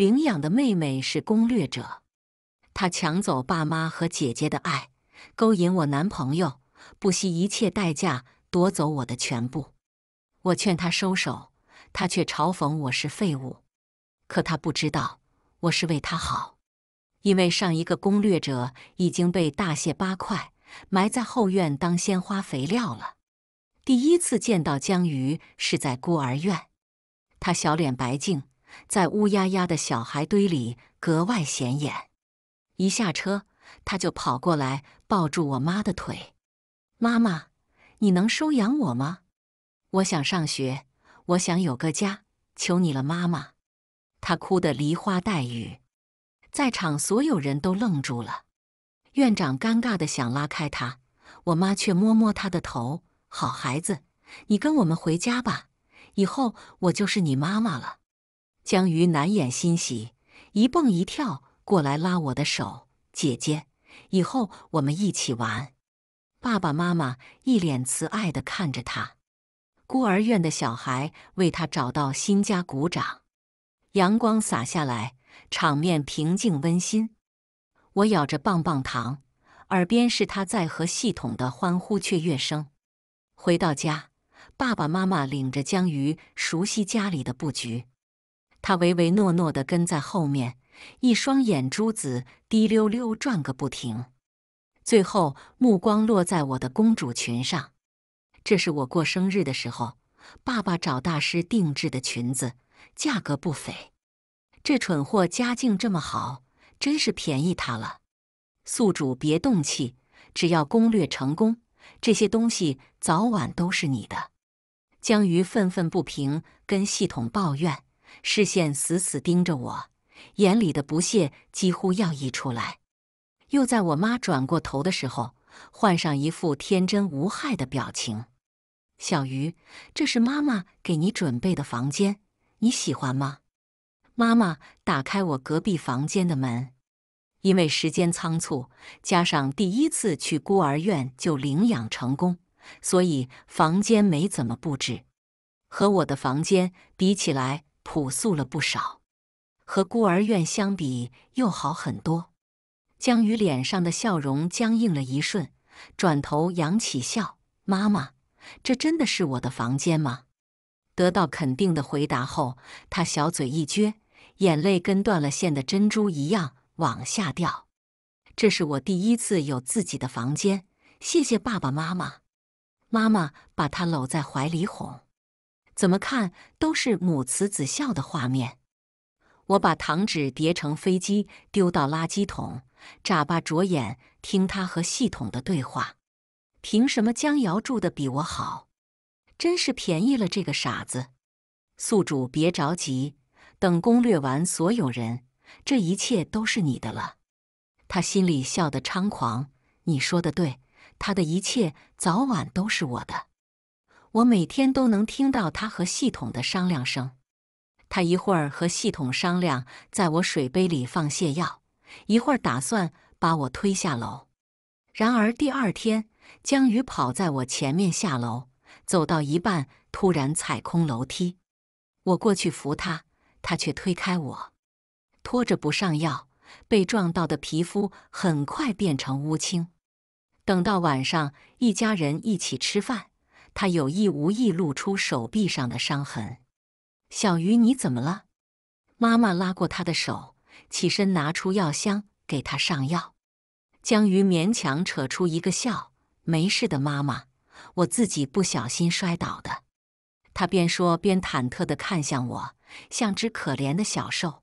领养的妹妹是攻略者，她抢走爸妈和姐姐的爱，勾引我男朋友，不惜一切代价夺走我的全部。我劝她收手，她却嘲讽我是废物。可她不知道我是为她好，因为上一个攻略者已经被大卸八块，埋在后院当鲜花肥料了。第一次见到江鱼是在孤儿院，她小脸白净。在乌压压的小孩堆里格外显眼。一下车，他就跑过来抱住我妈的腿：“妈妈，你能收养我吗？我想上学，我想有个家，求你了，妈妈！”他哭得梨花带雨。在场所有人都愣住了。院长尴尬的想拉开他，我妈却摸摸他的头：“好孩子，你跟我们回家吧，以后我就是你妈妈了。”江鱼难掩欣喜，一蹦一跳过来拉我的手。姐姐，以后我们一起玩。爸爸妈妈一脸慈爱地看着他，孤儿院的小孩为他找到新家鼓掌。阳光洒下来，场面平静温馨。我咬着棒棒糖，耳边是他在和系统的欢呼雀跃声。回到家，爸爸妈妈领着江鱼熟悉家里的布局。他唯唯诺诺的跟在后面，一双眼珠子滴溜溜转个不停，最后目光落在我的公主裙上。这是我过生日的时候，爸爸找大师定制的裙子，价格不菲。这蠢货家境这么好，真是便宜他了。宿主别动气，只要攻略成功，这些东西早晚都是你的。江鱼愤愤不平，跟系统抱怨。视线死死盯着我，眼里的不屑几乎要溢出来。又在我妈转过头的时候，换上一副天真无害的表情：“小鱼，这是妈妈给你准备的房间，你喜欢吗？”妈妈打开我隔壁房间的门，因为时间仓促，加上第一次去孤儿院就领养成功，所以房间没怎么布置，和我的房间比起来。朴素了不少，和孤儿院相比又好很多。江宇脸上的笑容僵硬了一瞬，转头扬起笑：“妈妈，这真的是我的房间吗？”得到肯定的回答后，他小嘴一撅，眼泪跟断了线的珍珠一样往下掉。这是我第一次有自己的房间，谢谢爸爸妈妈。妈妈把他搂在怀里哄。怎么看都是母慈子孝的画面。我把糖纸叠成飞机，丢到垃圾桶，眨巴着眼听他和系统的对话。凭什么江瑶住的比我好？真是便宜了这个傻子！宿主别着急，等攻略完所有人，这一切都是你的了。他心里笑得猖狂。你说的对，他的一切早晚都是我的。我每天都能听到他和系统的商量声，他一会儿和系统商量在我水杯里放泻药，一会儿打算把我推下楼。然而第二天，江宇跑在我前面下楼，走到一半突然踩空楼梯，我过去扶他，他却推开我，拖着不上药，被撞到的皮肤很快变成乌青。等到晚上，一家人一起吃饭。他有意无意露出手臂上的伤痕。小鱼，你怎么了？妈妈拉过他的手，起身拿出药箱给他上药。江鱼勉强扯出一个笑：“没事的，妈妈，我自己不小心摔倒的。”他边说边忐忑的看向我，像只可怜的小兽。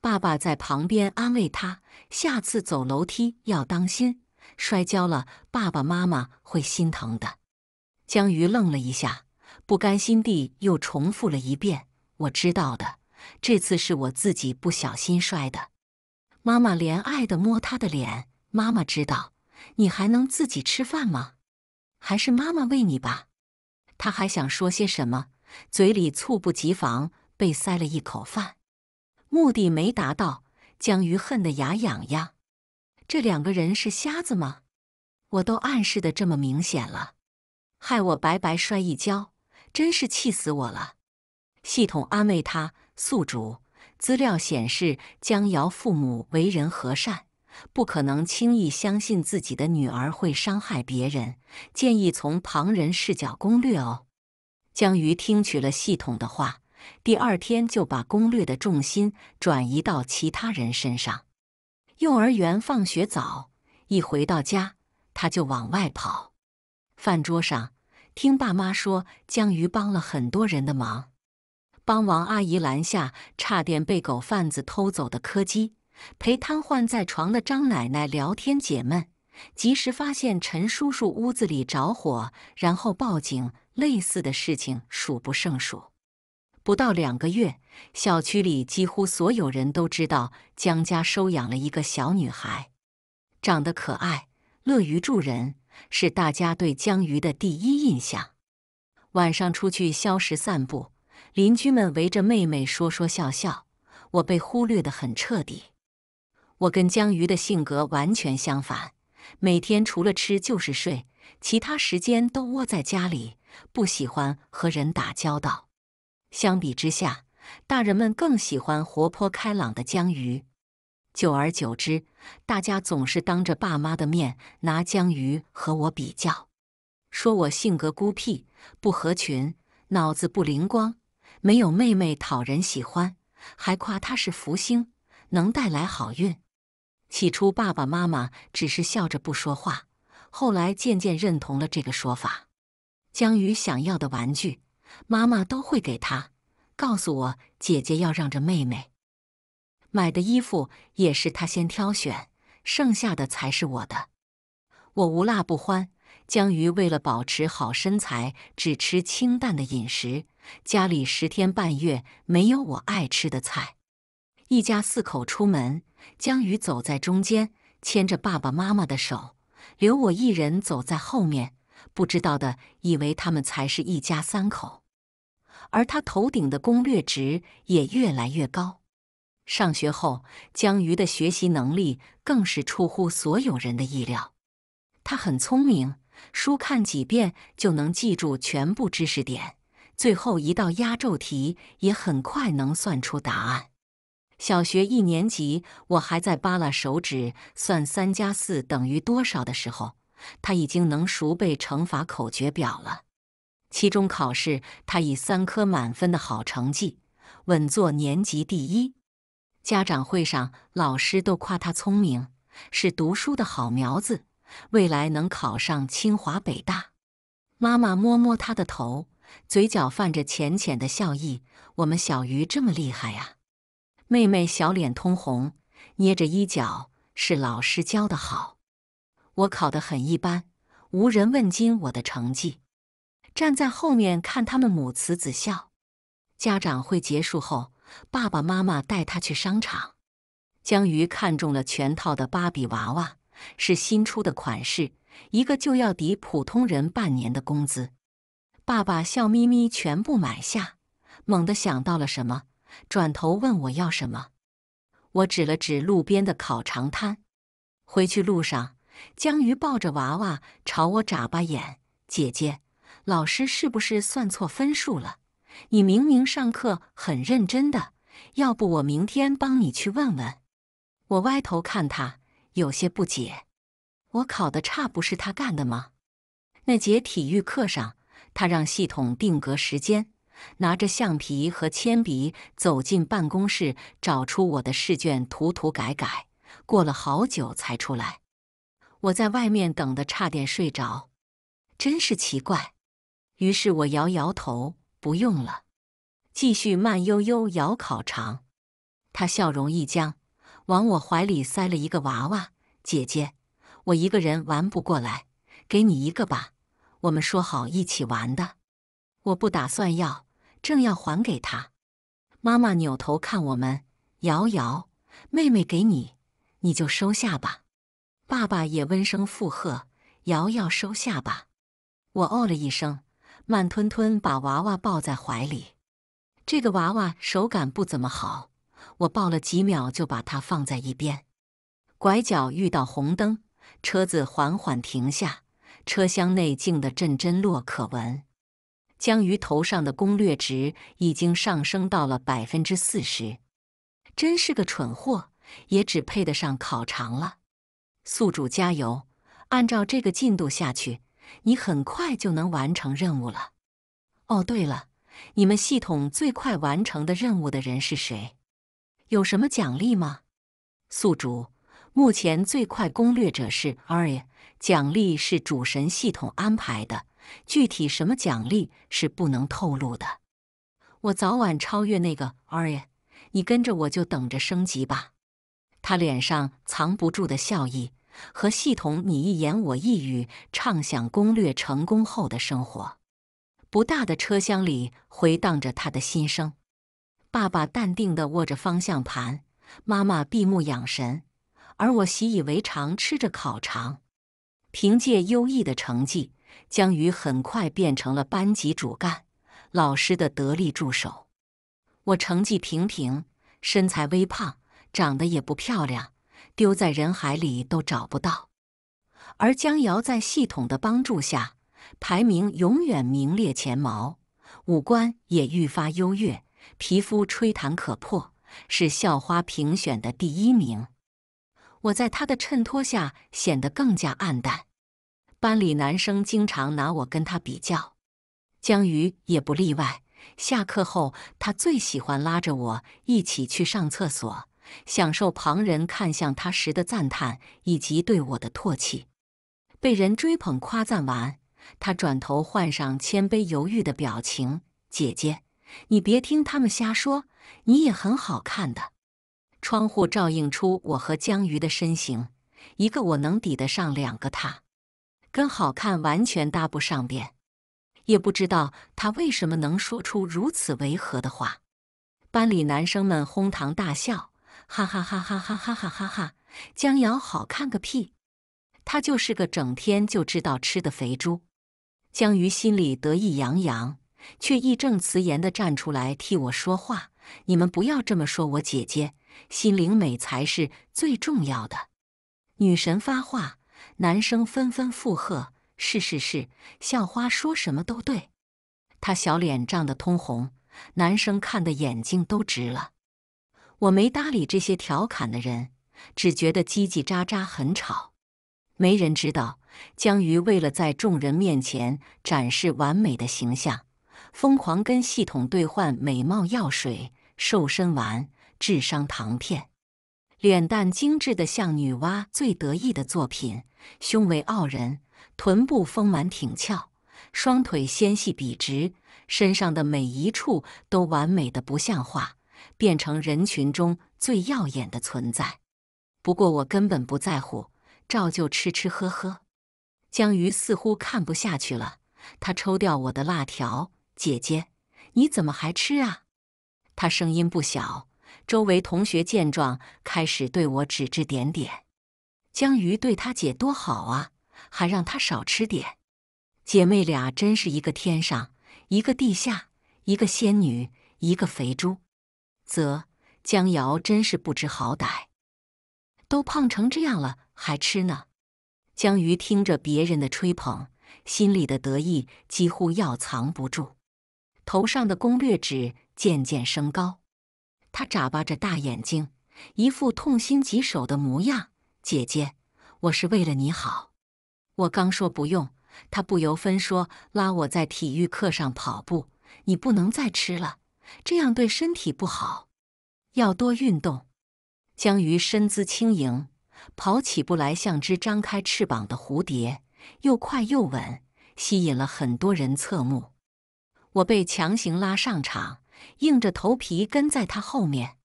爸爸在旁边安慰他：“下次走楼梯要当心，摔跤了，爸爸妈妈会心疼的。”江鱼愣了一下，不甘心地又重复了一遍：“我知道的，这次是我自己不小心摔的。”妈妈怜爱地摸他的脸：“妈妈知道，你还能自己吃饭吗？还是妈妈喂你吧。”他还想说些什么，嘴里猝不及防被塞了一口饭，目的没达到，江鱼恨得牙痒痒。这两个人是瞎子吗？我都暗示的这么明显了。害我白白摔一跤，真是气死我了！系统安慰他：“宿主，资料显示江瑶父母为人和善，不可能轻易相信自己的女儿会伤害别人。建议从旁人视角攻略哦。”江瑜听取了系统的话，第二天就把攻略的重心转移到其他人身上。幼儿园放学早，一回到家，他就往外跑。饭桌上，听爸妈说，江鱼帮了很多人的忙，帮王阿姨拦下差点被狗贩子偷走的柯基，陪瘫痪在床的张奶奶聊天解闷，及时发现陈叔叔屋子里着火然后报警，类似的事情数不胜数。不到两个月，小区里几乎所有人都知道江家收养了一个小女孩，长得可爱，乐于助人。是大家对江鱼的第一印象。晚上出去消食散步，邻居们围着妹妹说说笑笑，我被忽略的很彻底。我跟江鱼的性格完全相反，每天除了吃就是睡，其他时间都窝在家里，不喜欢和人打交道。相比之下，大人们更喜欢活泼开朗的江鱼。久而久之，大家总是当着爸妈的面拿江鱼和我比较，说我性格孤僻、不合群、脑子不灵光、没有妹妹讨人喜欢，还夸她是福星，能带来好运。起初，爸爸妈妈只是笑着不说话，后来渐渐认同了这个说法。江鱼想要的玩具，妈妈都会给他，告诉我姐姐要让着妹妹。买的衣服也是他先挑选，剩下的才是我的。我无辣不欢。江鱼为了保持好身材，只吃清淡的饮食，家里十天半月没有我爱吃的菜。一家四口出门，江鱼走在中间，牵着爸爸妈妈的手，留我一人走在后面。不知道的以为他们才是一家三口，而他头顶的攻略值也越来越高。上学后，江鱼的学习能力更是出乎所有人的意料。他很聪明，书看几遍就能记住全部知识点，最后一道压轴题也很快能算出答案。小学一年级，我还在扒拉手指算三加四等于多少的时候，他已经能熟背乘法口诀表了。期中考试，他以三科满分的好成绩，稳坐年级第一。家长会上，老师都夸他聪明，是读书的好苗子，未来能考上清华北大。妈妈摸摸他的头，嘴角泛着浅浅的笑意。我们小鱼这么厉害呀！妹妹小脸通红，捏着衣角，是老师教的好。我考得很一般，无人问津我的成绩。站在后面看他们母慈子孝。家长会结束后。爸爸妈妈带他去商场，江鱼看中了全套的芭比娃娃，是新出的款式，一个就要抵普通人半年的工资。爸爸笑眯眯，全部买下，猛地想到了什么，转头问我要什么。我指了指路边的烤肠摊。回去路上，江鱼抱着娃娃朝我眨巴眼：“姐姐，老师是不是算错分数了？”你明明上课很认真的，要不我明天帮你去问问。我歪头看他，有些不解。我考的差不是他干的吗？那节体育课上，他让系统定格时间，拿着橡皮和铅笔走进办公室，找出我的试卷，涂涂改改，过了好久才出来。我在外面等的差点睡着，真是奇怪。于是我摇摇头。不用了，继续慢悠悠咬烤肠。他笑容一僵，往我怀里塞了一个娃娃。姐姐，我一个人玩不过来，给你一个吧。我们说好一起玩的。我不打算要，正要还给他。妈妈扭头看我们，瑶瑶，妹妹给你，你就收下吧。爸爸也温声附和，瑶瑶收下吧。我哦了一声。慢吞吞把娃娃抱在怀里，这个娃娃手感不怎么好，我抱了几秒就把它放在一边。拐角遇到红灯，车子缓缓停下，车厢内静得震阵落可闻。江鱼头上的攻略值已经上升到了百分之四十，真是个蠢货，也只配得上烤肠了。宿主加油，按照这个进度下去。你很快就能完成任务了。哦，对了，你们系统最快完成的任务的人是谁？有什么奖励吗？宿主，目前最快攻略者是 Aria，奖励是主神系统安排的，具体什么奖励是不能透露的。我早晚超越那个 Aria，你跟着我就等着升级吧。他脸上藏不住的笑意。和系统你一言我一语，畅想攻略成功后的生活。不大的车厢里回荡着他的心声。爸爸淡定的握着方向盘，妈妈闭目养神，而我习以为常吃着烤肠。凭借优异的成绩，江宇很快变成了班级主干，老师的得力助手。我成绩平平，身材微胖，长得也不漂亮。丢在人海里都找不到，而江瑶在系统的帮助下，排名永远名列前茅，五官也愈发优越，皮肤吹弹可破，是校花评选的第一名。我在她的衬托下显得更加黯淡。班里男生经常拿我跟她比较，江瑜也不例外。下课后，他最喜欢拉着我一起去上厕所。享受旁人看向他时的赞叹，以及对我的唾弃。被人追捧夸赞完，他转头换上谦卑犹豫的表情：“姐姐，你别听他们瞎说，你也很好看的。”窗户照映出我和江鱼的身形，一个我能抵得上两个他，跟好看完全搭不上边。也不知道他为什么能说出如此违和的话。班里男生们哄堂大笑。哈哈哈哈哈哈哈哈哈江瑶好看个屁，她就是个整天就知道吃的肥猪。江瑜心里得意洋洋，却义正辞严地站出来替我说话：“你们不要这么说，我姐姐心灵美才是最重要的。”女神发话，男生纷纷附和：“是是是，校花说什么都对。”她小脸涨得通红，男生看得眼睛都直了。我没搭理这些调侃的人，只觉得叽叽喳喳很吵。没人知道，江鱼为了在众人面前展示完美的形象，疯狂跟系统兑换美貌药水、瘦身丸、智商糖片，脸蛋精致的像女娲最得意的作品，胸围傲人，臀部丰满挺翘，双腿纤细笔直，身上的每一处都完美的不像话。变成人群中最耀眼的存在。不过我根本不在乎，照旧吃吃喝喝。江鱼似乎看不下去了，他抽掉我的辣条。姐姐，你怎么还吃啊？他声音不小，周围同学见状开始对我指指点点。江鱼对他姐多好啊，还让他少吃点。姐妹俩真是一个天上一个地下，一个仙女一个肥猪。则江瑶真是不知好歹，都胖成这样了还吃呢。江瑜听着别人的吹捧，心里的得意几乎要藏不住，头上的攻略纸渐渐升高。他眨巴着大眼睛，一副痛心疾首的模样。姐姐，我是为了你好。我刚说不用，他不由分说拉我在体育课上跑步。你不能再吃了。这样对身体不好，要多运动。江鱼身姿轻盈，跑起步来像只张开翅膀的蝴蝶，又快又稳，吸引了很多人侧目。我被强行拉上场，硬着头皮跟在他后面，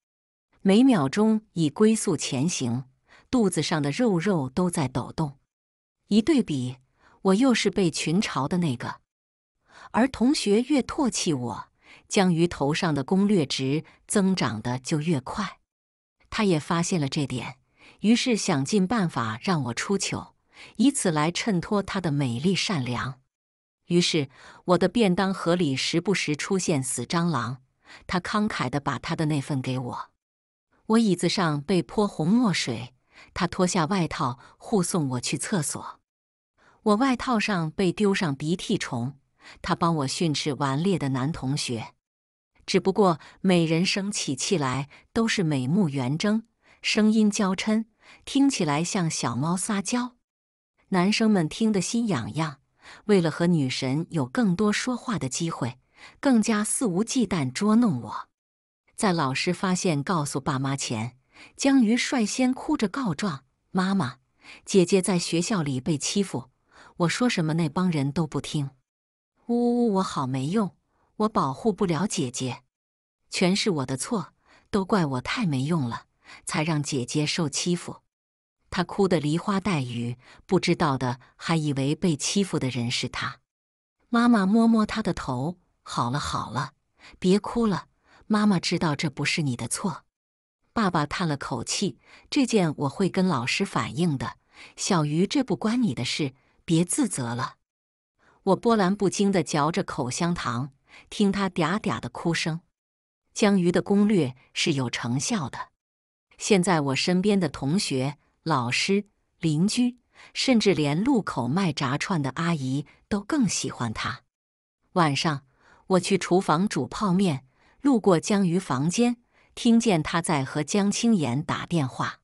每秒钟以龟速前行，肚子上的肉肉都在抖动。一对比，我又是被群嘲的那个，而同学越唾弃我。将鱼头上的攻略值增长的就越快，他也发现了这点，于是想尽办法让我出糗，以此来衬托他的美丽善良。于是我的便当盒里时不时出现死蟑螂，他慷慨的把他的那份给我。我椅子上被泼红墨水，他脱下外套护送我去厕所。我外套上被丢上鼻涕虫，他帮我训斥顽劣的男同学。只不过每人生起气来都是美目圆睁，声音娇嗔，听起来像小猫撒娇。男生们听得心痒痒，为了和女神有更多说话的机会，更加肆无忌惮捉弄我。在老师发现、告诉爸妈前，江鱼率先哭着告状：“妈妈，姐姐在学校里被欺负，我说什么那帮人都不听。呜呜，我好没用。”我保护不了姐姐，全是我的错，都怪我太没用了，才让姐姐受欺负。她哭得梨花带雨，不知道的还以为被欺负的人是她。妈妈摸摸她的头：“好了好了，别哭了，妈妈知道这不是你的错。”爸爸叹了口气：“这件我会跟老师反映的。”小鱼，这不关你的事，别自责了。我波澜不惊的嚼着口香糖。听他嗲嗲的哭声，江鱼的攻略是有成效的。现在我身边的同学、老师、邻居，甚至连路口卖炸串的阿姨都更喜欢他。晚上我去厨房煮泡面，路过江鱼房间，听见他在和江青眼打电话。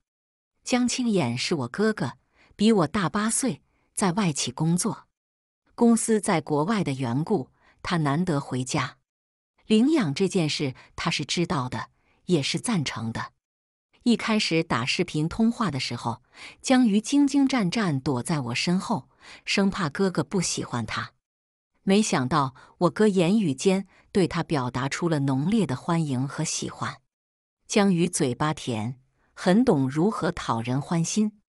江青眼是我哥哥，比我大八岁，在外企工作，公司在国外的缘故。他难得回家，领养这件事他是知道的，也是赞成的。一开始打视频通话的时候，江鱼兢兢战战躲在我身后，生怕哥哥不喜欢他。没想到我哥言语间对他表达出了浓烈的欢迎和喜欢。江鱼嘴巴甜，很懂如何讨人欢心。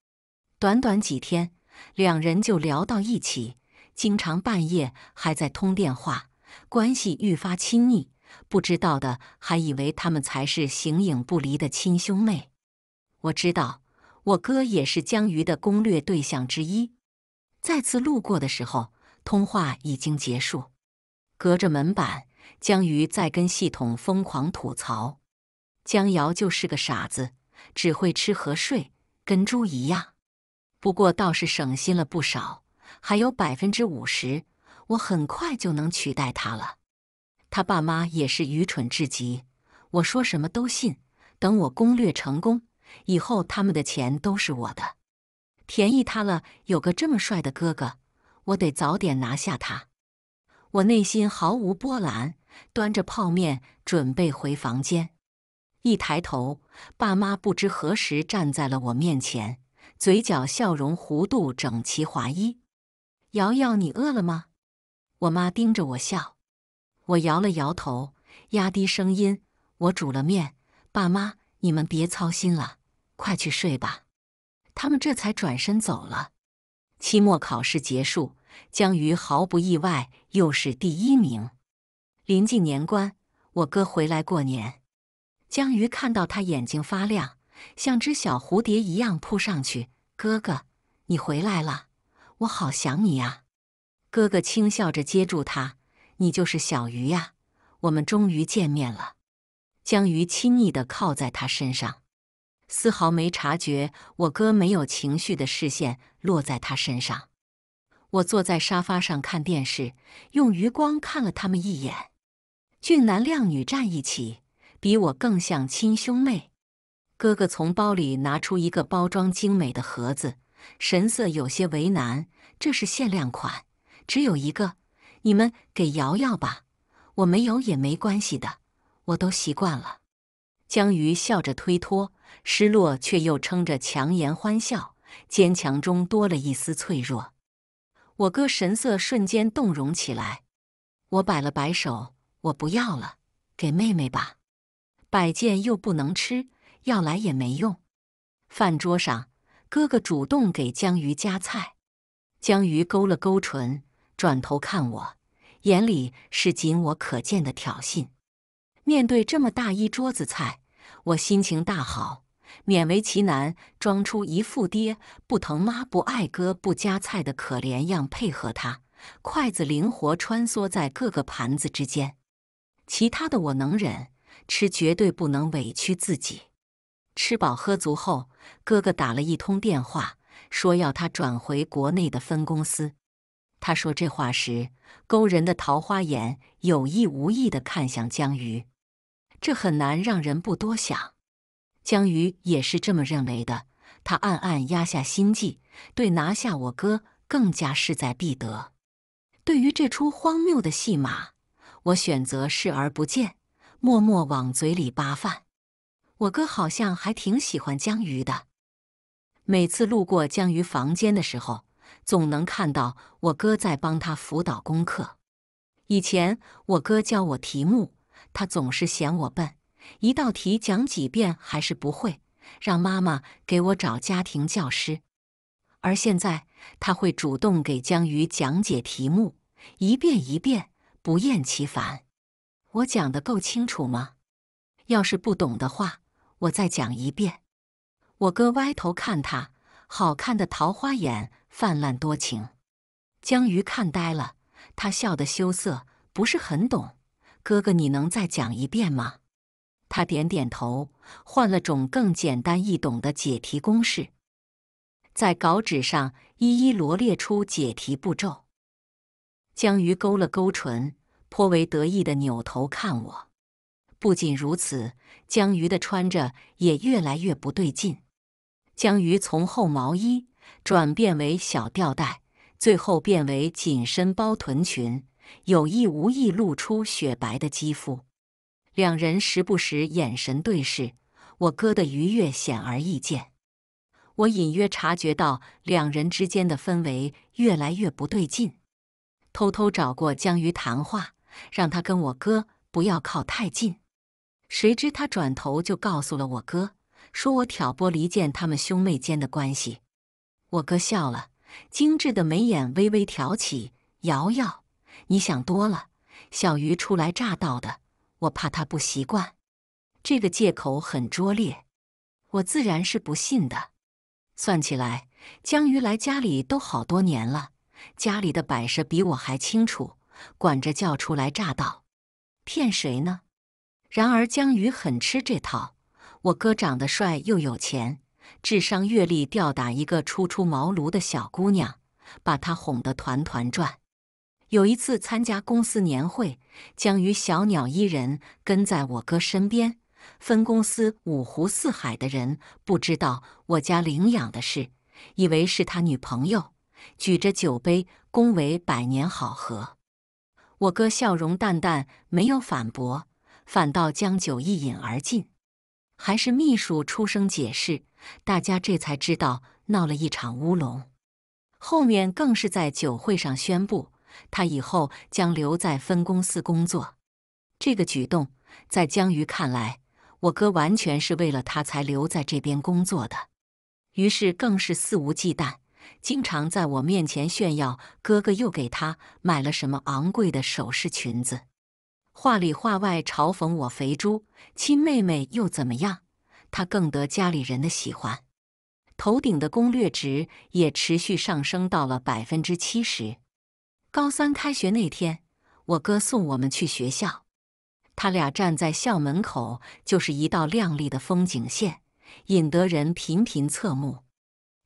短短几天，两人就聊到一起。经常半夜还在通电话，关系愈发亲密，不知道的还以为他们才是形影不离的亲兄妹。我知道，我哥也是江鱼的攻略对象之一。再次路过的时候，通话已经结束。隔着门板，江鱼在跟系统疯狂吐槽：“江瑶就是个傻子，只会吃和睡，跟猪一样。不过倒是省心了不少。”还有百分之五十，我很快就能取代他了。他爸妈也是愚蠢至极，我说什么都信。等我攻略成功以后，他们的钱都是我的，便宜他了。有个这么帅的哥哥，我得早点拿下他。我内心毫无波澜，端着泡面准备回房间。一抬头，爸妈不知何时站在了我面前，嘴角笑容弧度整齐划一。瑶瑶，你饿了吗？我妈盯着我笑，我摇了摇头，压低声音：“我煮了面，爸妈你们别操心了，快去睡吧。”他们这才转身走了。期末考试结束，江鱼毫不意外，又是第一名。临近年关，我哥回来过年，江鱼看到他眼睛发亮，像只小蝴蝶一样扑上去：“哥哥，你回来了！”我好想你呀，哥哥轻笑着接住他。你就是小鱼呀，我们终于见面了。江鱼亲昵的靠在他身上，丝毫没察觉我哥没有情绪的视线落在他身上。我坐在沙发上看电视，用余光看了他们一眼。俊男靓女站一起，比我更像亲兄妹。哥哥从包里拿出一个包装精美的盒子。神色有些为难，这是限量款，只有一个，你们给瑶瑶吧，我没有也没关系的，我都习惯了。江瑜笑着推脱，失落却又撑着强颜欢笑，坚强中多了一丝脆弱。我哥神色瞬间动容起来，我摆了摆手，我不要了，给妹妹吧。摆件又不能吃，要来也没用。饭桌上。哥哥主动给江鱼夹菜，江鱼勾了勾唇，转头看我，眼里是仅我可见的挑衅。面对这么大一桌子菜，我心情大好，勉为其难装出一副爹不疼、妈不爱、哥不夹菜的可怜样，配合他，筷子灵活穿梭在各个盘子之间。其他的我能忍，吃绝对不能委屈自己。吃饱喝足后，哥哥打了一通电话，说要他转回国内的分公司。他说这话时，勾人的桃花眼有意无意地看向江瑜，这很难让人不多想。江瑜也是这么认为的，他暗暗压下心计，对拿下我哥更加势在必得。对于这出荒谬的戏码，我选择视而不见，默默往嘴里扒饭。我哥好像还挺喜欢江鱼的。每次路过江鱼房间的时候，总能看到我哥在帮他辅导功课。以前我哥教我题目，他总是嫌我笨，一道题讲几遍还是不会，让妈妈给我找家庭教师。而现在他会主动给江鱼讲解题目，一遍一遍，不厌其烦。我讲的够清楚吗？要是不懂的话。我再讲一遍。我哥歪头看他，好看的桃花眼泛滥多情，江鱼看呆了，他笑得羞涩，不是很懂。哥哥，你能再讲一遍吗？他点点头，换了种更简单易懂的解题公式，在稿纸上一一罗列出解题步骤。江鱼勾了勾唇，颇为得意的扭头看我。不仅如此，江鱼的穿着也越来越不对劲。江鱼从厚毛衣转变为小吊带，最后变为紧身包臀裙，有意无意露出雪白的肌肤。两人时不时眼神对视，我哥的愉悦显而易见。我隐约察觉到两人之间的氛围越来越不对劲，偷偷找过江鱼谈话，让他跟我哥不要靠太近。谁知他转头就告诉了我哥，说我挑拨离间他们兄妹间的关系。我哥笑了，精致的眉眼微微挑起：“瑶瑶，你想多了。小鱼初来乍到的，我怕他不习惯。”这个借口很拙劣，我自然是不信的。算起来，江鱼来家里都好多年了，家里的摆设比我还清楚，管着叫初来乍到，骗谁呢？然而江宇很吃这套，我哥长得帅又有钱，智商阅历吊打一个初出茅庐的小姑娘，把她哄得团团转。有一次参加公司年会，江宇小鸟依人跟在我哥身边，分公司五湖四海的人不知道我家领养的事，以为是他女朋友，举着酒杯恭维百年好合。我哥笑容淡淡，没有反驳。反倒将酒一饮而尽，还是秘书出声解释，大家这才知道闹了一场乌龙。后面更是在酒会上宣布，他以后将留在分公司工作。这个举动在江瑜看来，我哥完全是为了他才留在这边工作的。于是更是肆无忌惮，经常在我面前炫耀哥哥又给他买了什么昂贵的首饰、裙子。话里话外嘲讽我肥猪亲妹妹又怎么样？她更得家里人的喜欢，头顶的攻略值也持续上升到了百分之七十。高三开学那天，我哥送我们去学校，他俩站在校门口就是一道亮丽的风景线，引得人频频侧目。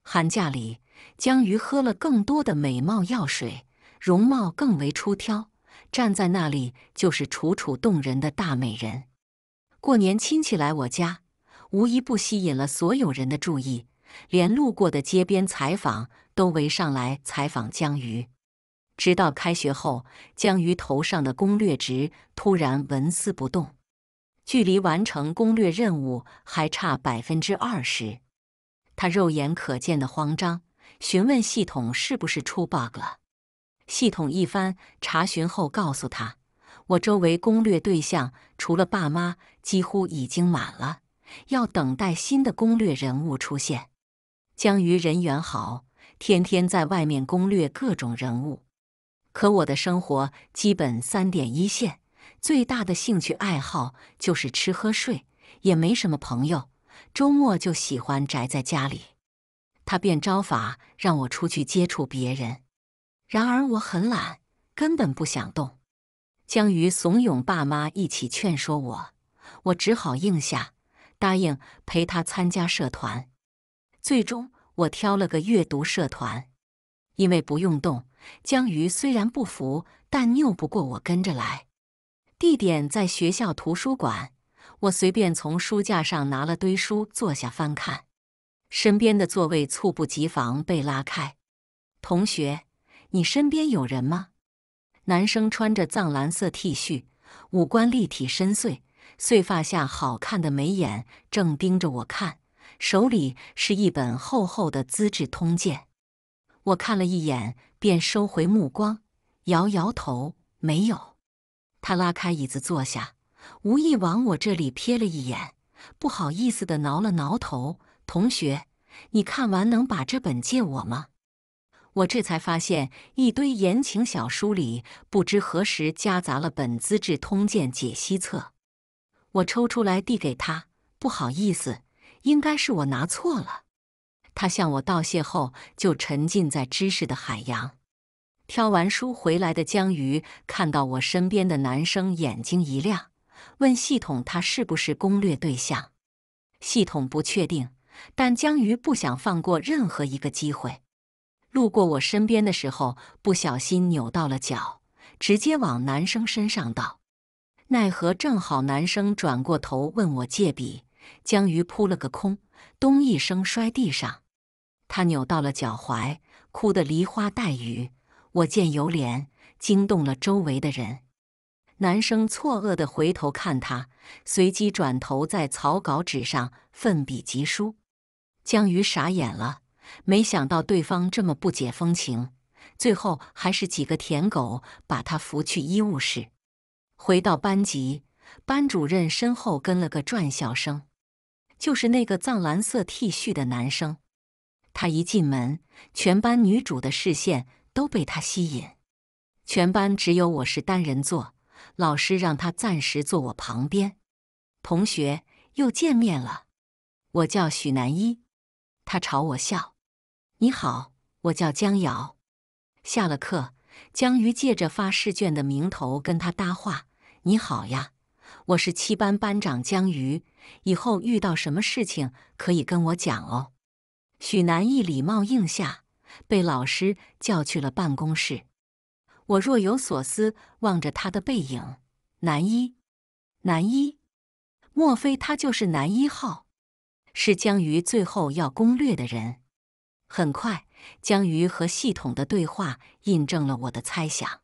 寒假里，江鱼喝了更多的美貌药水，容貌更为出挑。站在那里就是楚楚动人的大美人。过年亲戚来我家，无一不吸引了所有人的注意，连路过的街边采访都围上来采访江鱼。直到开学后，江鱼头上的攻略值突然纹丝不动，距离完成攻略任务还差百分之二十，他肉眼可见的慌张，询问系统是不是出 bug 了。系统一番查询后告诉他：“我周围攻略对象除了爸妈，几乎已经满了，要等待新的攻略人物出现。江鱼人缘好，天天在外面攻略各种人物。可我的生活基本三点一线，最大的兴趣爱好就是吃喝睡，也没什么朋友。周末就喜欢宅在家里。他便招法让我出去接触别人。”然而我很懒，根本不想动。江瑜怂恿爸妈一起劝说我，我只好应下，答应陪他参加社团。最终我挑了个阅读社团，因为不用动。江瑜虽然不服，但拗不过我跟着来。地点在学校图书馆，我随便从书架上拿了堆书坐下翻看，身边的座位猝不及防被拉开，同学。你身边有人吗？男生穿着藏蓝色 T 恤，五官立体深邃，碎发下好看的眉眼正盯着我看，手里是一本厚厚的《资治通鉴》。我看了一眼，便收回目光，摇摇头，没有。他拉开椅子坐下，无意往我这里瞥了一眼，不好意思的挠了挠头。同学，你看完能把这本借我吗？我这才发现，一堆言情小书里不知何时夹杂了本《资治通鉴》解析册。我抽出来递给他，不好意思，应该是我拿错了。他向我道谢后，就沉浸在知识的海洋。挑完书回来的江鱼看到我身边的男生，眼睛一亮，问系统：“他是不是攻略对象？”系统不确定，但江鱼不想放过任何一个机会。路过我身边的时候，不小心扭到了脚，直接往男生身上倒。奈何正好男生转过头问我借笔，江鱼扑了个空，咚一声摔地上。他扭到了脚踝，哭得梨花带雨。我见犹怜，惊动了周围的人。男生错愕地回头看他，随即转头在草稿纸上奋笔疾书。江鱼傻眼了。没想到对方这么不解风情，最后还是几个舔狗把他扶去医务室。回到班级，班主任身后跟了个转校生，就是那个藏蓝色 T 恤的男生。他一进门，全班女主的视线都被他吸引。全班只有我是单人座，老师让他暂时坐我旁边。同学又见面了，我叫许南一。他朝我笑。你好，我叫江瑶。下了课，江瑜借着发试卷的名头跟他搭话：“你好呀，我是七班班长江瑜，以后遇到什么事情可以跟我讲哦。”许南一礼貌应下，被老师叫去了办公室。我若有所思望着他的背影，南一，南一，莫非他就是男一号？是江瑜最后要攻略的人？很快，江鱼和系统的对话印证了我的猜想。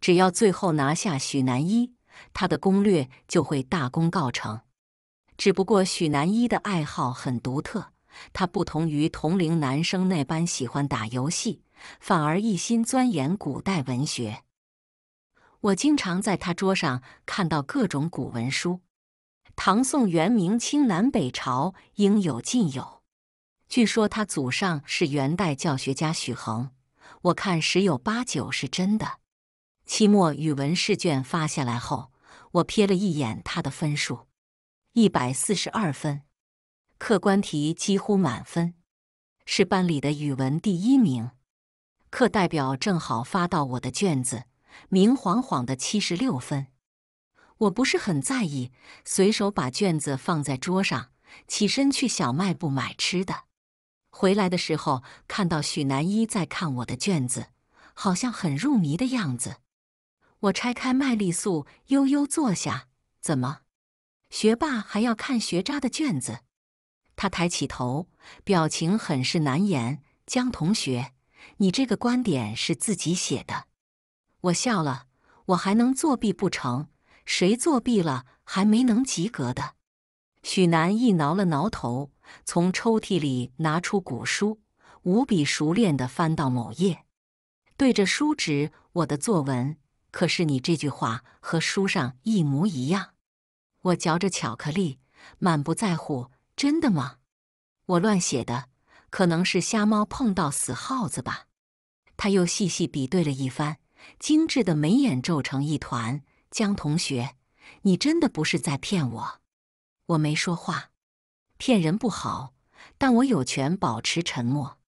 只要最后拿下许南一，他的攻略就会大功告成。只不过许南一的爱好很独特，他不同于同龄男生那般喜欢打游戏，反而一心钻研古代文学。我经常在他桌上看到各种古文书，唐、宋、元、明、清、南北朝应有尽有。据说他祖上是元代教学家许衡，我看十有八九是真的。期末语文试卷发下来后，我瞥了一眼他的分数，一百四十二分，客观题几乎满分，是班里的语文第一名。课代表正好发到我的卷子，明晃晃的七十六分，我不是很在意，随手把卷子放在桌上，起身去小卖部买吃的。回来的时候，看到许南一在看我的卷子，好像很入迷的样子。我拆开麦丽素，悠悠坐下。怎么，学霸还要看学渣的卷子？他抬起头，表情很是难言。江同学，你这个观点是自己写的？我笑了，我还能作弊不成？谁作弊了还没能及格的？许南一挠了挠头。从抽屉里拿出古书，无比熟练地翻到某页，对着书纸，我的作文可是你这句话和书上一模一样。我嚼着巧克力，满不在乎：“真的吗？我乱写的，可能是瞎猫碰到死耗子吧。”他又细细比对了一番，精致的眉眼皱成一团：“江同学，你真的不是在骗我？”我没说话。骗人不好，但我有权保持沉默。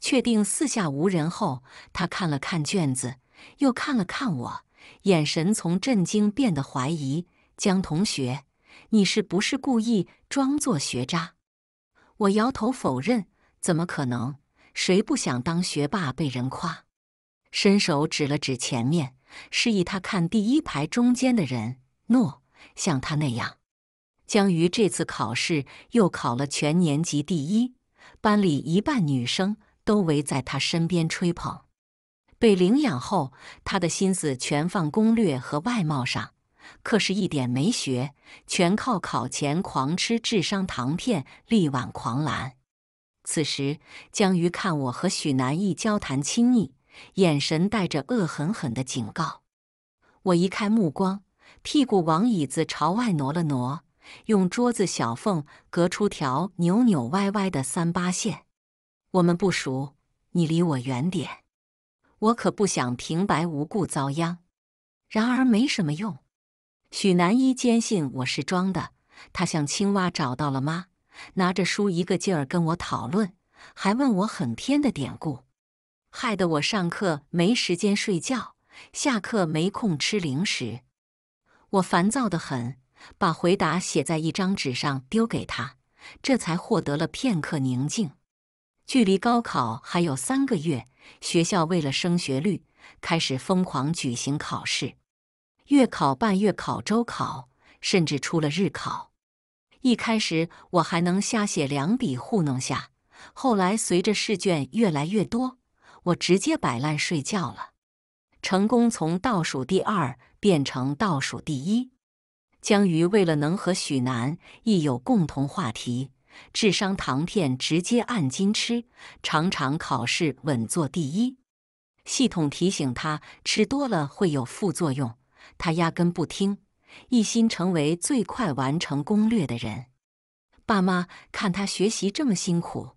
确定四下无人后，他看了看卷子，又看了看我，眼神从震惊变得怀疑。江同学，你是不是故意装作学渣？我摇头否认，怎么可能？谁不想当学霸，被人夸？伸手指了指前面，示意他看第一排中间的人。诺，像他那样。江瑜这次考试又考了全年级第一，班里一半女生都围在他身边吹捧。被领养后，他的心思全放攻略和外貌上，课是一点没学，全靠考前狂吃智商糖片力挽狂澜。此时，江瑜看我和许南一交谈亲昵，眼神带着恶狠狠的警告。我移开目光，屁股往椅子朝外挪了挪。用桌子小缝隔出条扭扭歪歪的三八线，我们不熟，你离我远点，我可不想平白无故遭殃。然而没什么用，许南一坚信我是装的。他像青蛙找到了妈，拿着书一个劲儿跟我讨论，还问我“很天”的典故，害得我上课没时间睡觉，下课没空吃零食，我烦躁的很。把回答写在一张纸上，丢给他，这才获得了片刻宁静。距离高考还有三个月，学校为了升学率，开始疯狂举行考试，月考、半月考、周考，甚至出了日考。一开始我还能瞎写两笔糊弄下，后来随着试卷越来越多，我直接摆烂睡觉了，成功从倒数第二变成倒数第一。江瑜为了能和许南亦有共同话题，智商糖片直接按斤吃，常常考试稳坐第一。系统提醒他吃多了会有副作用，他压根不听，一心成为最快完成攻略的人。爸妈看他学习这么辛苦，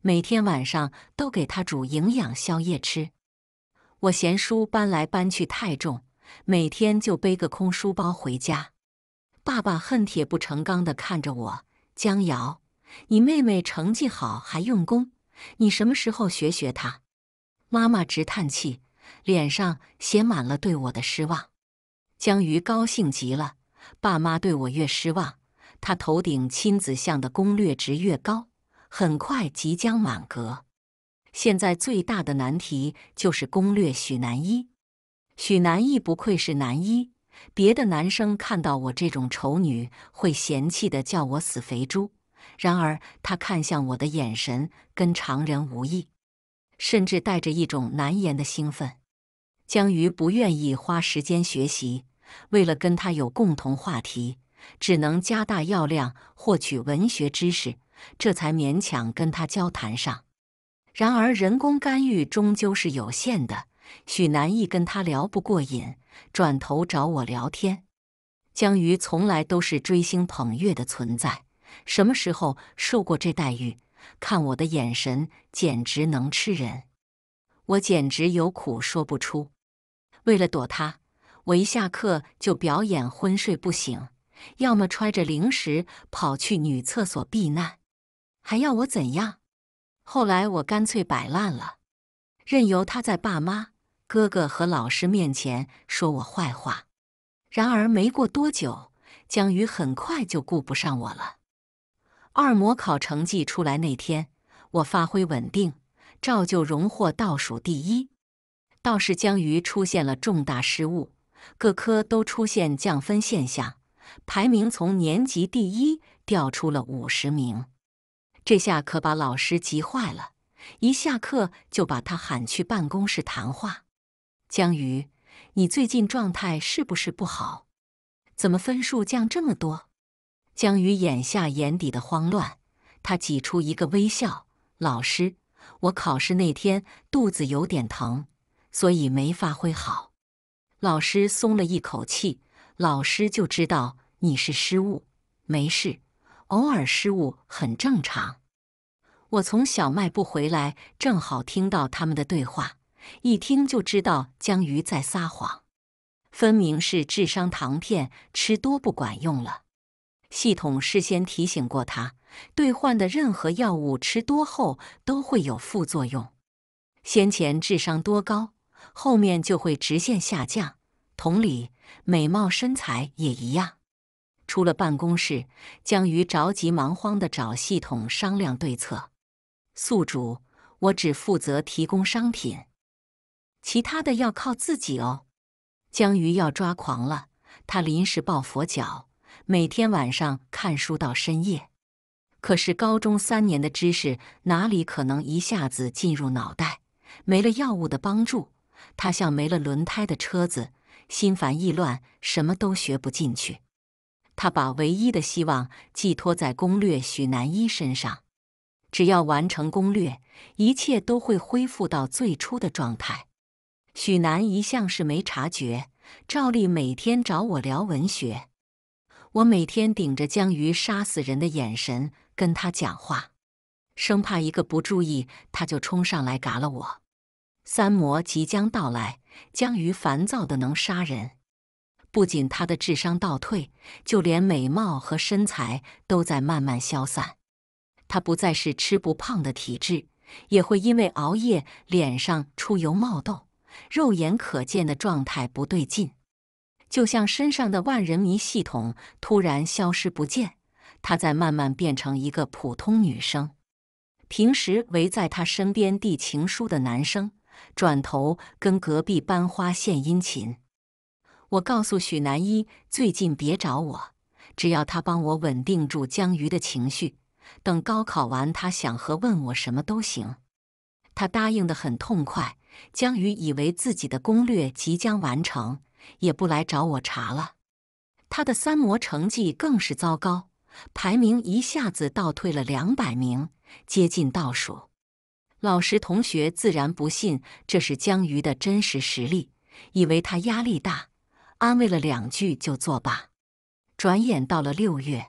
每天晚上都给他煮营养宵夜吃。我嫌书搬来搬去太重，每天就背个空书包回家。爸爸恨铁不成钢地看着我，江瑶，你妹妹成绩好还用功，你什么时候学学她？妈妈直叹气，脸上写满了对我的失望。江瑜高兴极了，爸妈对我越失望，他头顶亲子像的攻略值越高，很快即将满格。现在最大的难题就是攻略许南一，许南一不愧是南一。别的男生看到我这种丑女会嫌弃的，叫我死肥猪。然而他看向我的眼神跟常人无异，甚至带着一种难言的兴奋。江瑜不愿意花时间学习，为了跟他有共同话题，只能加大药量获取文学知识，这才勉强跟他交谈上。然而人工干预终究是有限的，许南一跟他聊不过瘾。转头找我聊天，江鱼从来都是追星捧月的存在，什么时候受过这待遇？看我的眼神简直能吃人，我简直有苦说不出。为了躲他，我一下课就表演昏睡不醒，要么揣着零食跑去女厕所避难，还要我怎样？后来我干脆摆烂了，任由他在爸妈。哥哥和老师面前说我坏话。然而没过多久，江鱼很快就顾不上我了。二模考成绩出来那天，我发挥稳定，照旧荣获倒数第一。倒是江鱼出现了重大失误，各科都出现降分现象，排名从年级第一掉出了五十名。这下可把老师急坏了，一下课就把他喊去办公室谈话。江瑜，你最近状态是不是不好？怎么分数降这么多？江瑜眼下眼底的慌乱，他挤出一个微笑：“老师，我考试那天肚子有点疼，所以没发挥好。”老师松了一口气：“老师就知道你是失误，没事，偶尔失误很正常。”我从小卖部回来，正好听到他们的对话。一听就知道江鱼在撒谎，分明是智商糖片吃多不管用了。系统事先提醒过他，兑换的任何药物吃多后都会有副作用，先前智商多高，后面就会直线下降。同理，美貌身材也一样。出了办公室，江鱼着急忙慌的找系统商量对策。宿主，我只负责提供商品。其他的要靠自己哦。江鱼要抓狂了，他临时抱佛脚，每天晚上看书到深夜。可是高中三年的知识哪里可能一下子进入脑袋？没了药物的帮助，他像没了轮胎的车子，心烦意乱，什么都学不进去。他把唯一的希望寄托在攻略许南一身上，只要完成攻略，一切都会恢复到最初的状态。许南一向是没察觉，赵丽每天找我聊文学，我每天顶着江鱼杀死人的眼神跟他讲话，生怕一个不注意他就冲上来嘎了我。三魔即将到来，江鱼烦躁的能杀人，不仅他的智商倒退，就连美貌和身材都在慢慢消散。他不再是吃不胖的体质，也会因为熬夜脸上出油冒痘。肉眼可见的状态不对劲，就像身上的万人迷系统突然消失不见，她在慢慢变成一个普通女生。平时围在她身边递情书的男生，转头跟隔壁班花献殷勤。我告诉许南一，最近别找我，只要他帮我稳定住江瑜的情绪，等高考完，他想和问我什么都行。他答应的很痛快。江瑜以为自己的攻略即将完成，也不来找我查了。他的三模成绩更是糟糕，排名一下子倒退了两百名，接近倒数。老师同学自然不信这是江瑜的真实实力，以为他压力大，安慰了两句就作罢。转眼到了六月，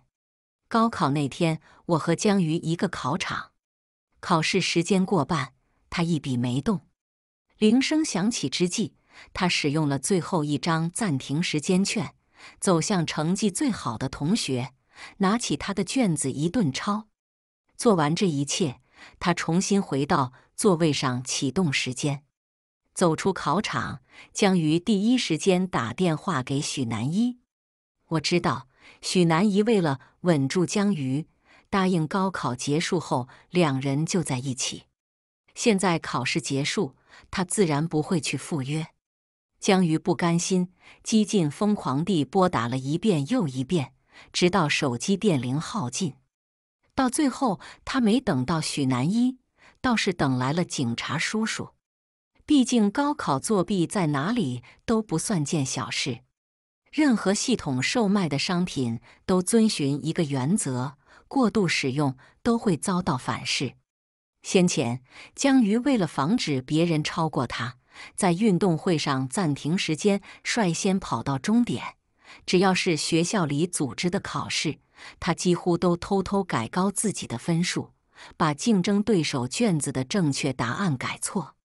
高考那天，我和江瑜一个考场。考试时间过半，他一笔没动。铃声响起之际，他使用了最后一张暂停时间券，走向成绩最好的同学，拿起他的卷子一顿抄。做完这一切，他重新回到座位上启动时间，走出考场。江瑜第一时间打电话给许南一，我知道许南一为了稳住江瑜，答应高考结束后两人就在一起。现在考试结束。他自然不会去赴约。江瑜不甘心，激进疯狂地拨打了一遍又一遍，直到手机电铃耗尽。到最后，他没等到许南一，倒是等来了警察叔叔。毕竟，高考作弊在哪里都不算件小事。任何系统售卖的商品都遵循一个原则：过度使用都会遭到反噬。先前，江瑜为了防止别人超过他，在运动会上暂停时间，率先跑到终点。只要是学校里组织的考试，他几乎都偷偷改高自己的分数，把竞争对手卷子的正确答案改错。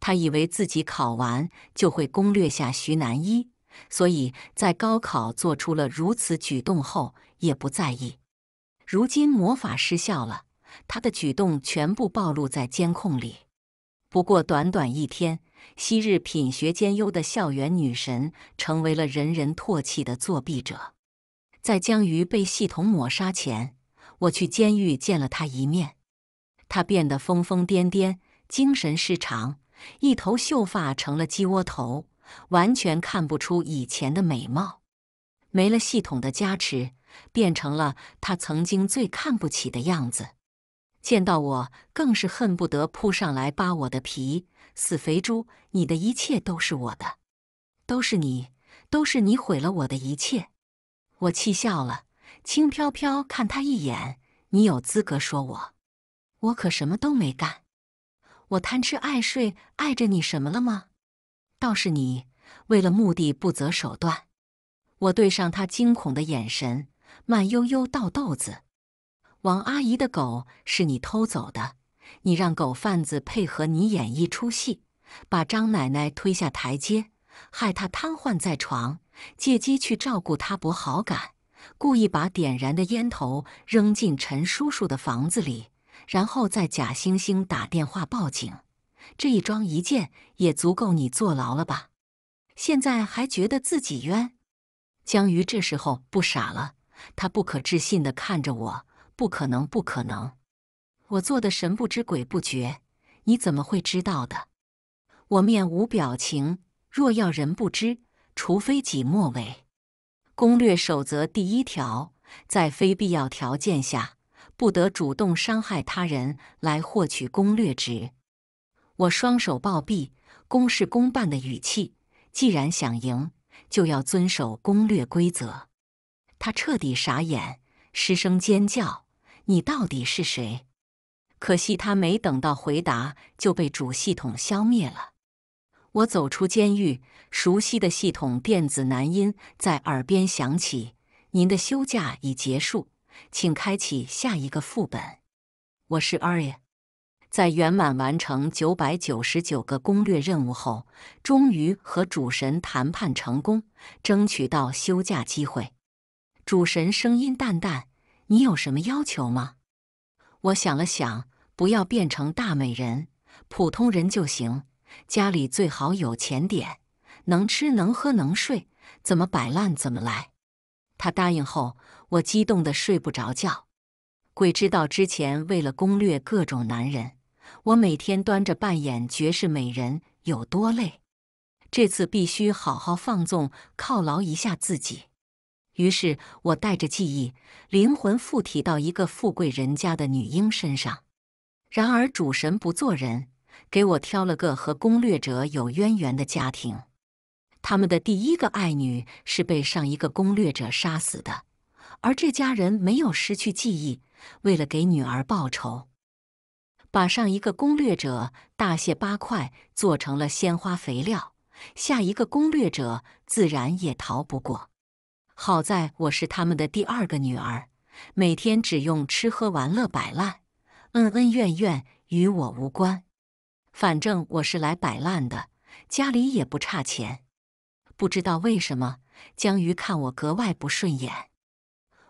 他以为自己考完就会攻略下徐南一，所以在高考做出了如此举动后也不在意。如今魔法失效了。他的举动全部暴露在监控里。不过短短一天，昔日品学兼优的校园女神，成为了人人唾弃的作弊者。在江瑜被系统抹杀前，我去监狱见了他一面。他变得疯疯癫癫，精神失常，一头秀发成了鸡窝头，完全看不出以前的美貌。没了系统的加持，变成了他曾经最看不起的样子。见到我，更是恨不得扑上来扒我的皮！死肥猪，你的一切都是我的，都是你，都是你毁了我的一切！我气笑了，轻飘飘看他一眼：“你有资格说我？我可什么都没干，我贪吃爱睡，碍着你什么了吗？倒是你，为了目的不择手段。”我对上他惊恐的眼神，慢悠悠倒豆子。王阿姨的狗是你偷走的，你让狗贩子配合你演一出戏，把张奶奶推下台阶，害她瘫痪在床，借机去照顾她博好感，故意把点燃的烟头扔进陈叔叔的房子里，然后再假惺惺打电话报警，这一桩一件也足够你坐牢了吧？现在还觉得自己冤？江鱼这时候不傻了，他不可置信地看着我。不可能，不可能！我做的神不知鬼不觉，你怎么会知道的？我面无表情，若要人不知，除非己莫为。攻略守则第一条：在非必要条件下，不得主动伤害他人来获取攻略值。我双手抱臂，公事公办的语气。既然想赢，就要遵守攻略规则。他彻底傻眼，失声尖叫。你到底是谁？可惜他没等到回答就被主系统消灭了。我走出监狱，熟悉的系统电子男音在耳边响起：“您的休假已结束，请开启下一个副本。”我是二爷。在圆满完成九百九十九个攻略任务后，终于和主神谈判成功，争取到休假机会。主神声音淡淡。你有什么要求吗？我想了想，不要变成大美人，普通人就行。家里最好有钱点，能吃能喝能睡，怎么摆烂怎么来。他答应后，我激动的睡不着觉。鬼知道之前为了攻略各种男人，我每天端着扮演绝世美人有多累。这次必须好好放纵，犒劳一下自己。于是我带着记忆、灵魂附体到一个富贵人家的女婴身上。然而主神不做人，给我挑了个和攻略者有渊源的家庭。他们的第一个爱女是被上一个攻略者杀死的，而这家人没有失去记忆，为了给女儿报仇，把上一个攻略者大卸八块，做成了鲜花肥料。下一个攻略者自然也逃不过。好在我是他们的第二个女儿，每天只用吃喝玩乐摆烂，恩恩怨怨与我无关。反正我是来摆烂的，家里也不差钱。不知道为什么，江鱼看我格外不顺眼。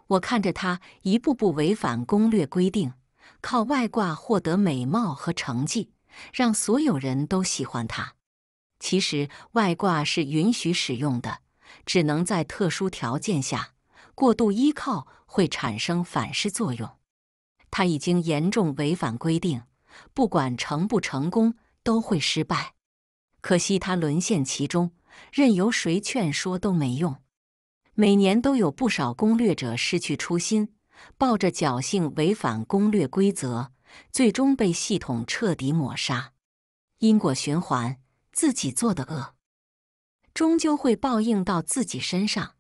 我看着他一步步违反攻略规定，靠外挂获得美貌和成绩，让所有人都喜欢他。其实外挂是允许使用的。只能在特殊条件下过度依靠会产生反噬作用。他已经严重违反规定，不管成不成功都会失败。可惜他沦陷其中，任由谁劝说都没用。每年都有不少攻略者失去初心，抱着侥幸违反攻略规则，最终被系统彻底抹杀。因果循环，自己做的恶。终究会报应到自己身上。